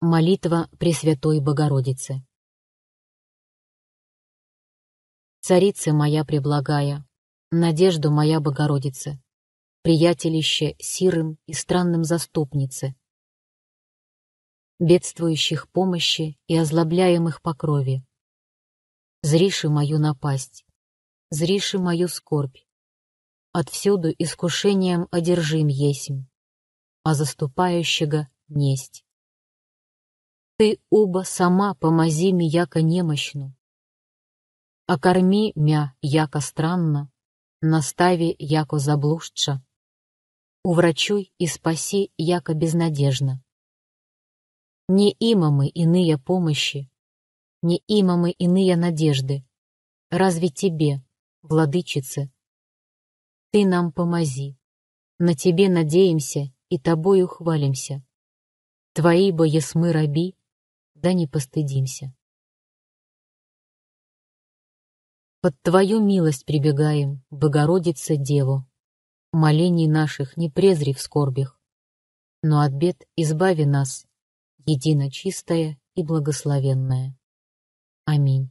Молитва Пресвятой Богородицы. Царица моя преблагая, надежда моя Богородица, приятелище сирым и странным заступнице, бедствующих помощи и озлобляемых по крови. Зриши мою напасть, зриши мою скорбь, отвсюду искушением одержим есмь, а заступающего несть ты уба сама помази ми яко немощну. Окорми мя яко странно, настави яко заблужча. Уврачуй и спаси яко безнадежно. Не има мы иные помощи, не има мы иные надежды. Разве тебе, владычице? Ты нам помози. На тебе надеемся и тобою хвалимся. Твои бо есмы раби, да не постыдимся. Под Твою милость прибегаем, Богородица Деву, молений наших не презри в скорбях, но от бед избави нас, едино чистая и благословенная. Аминь.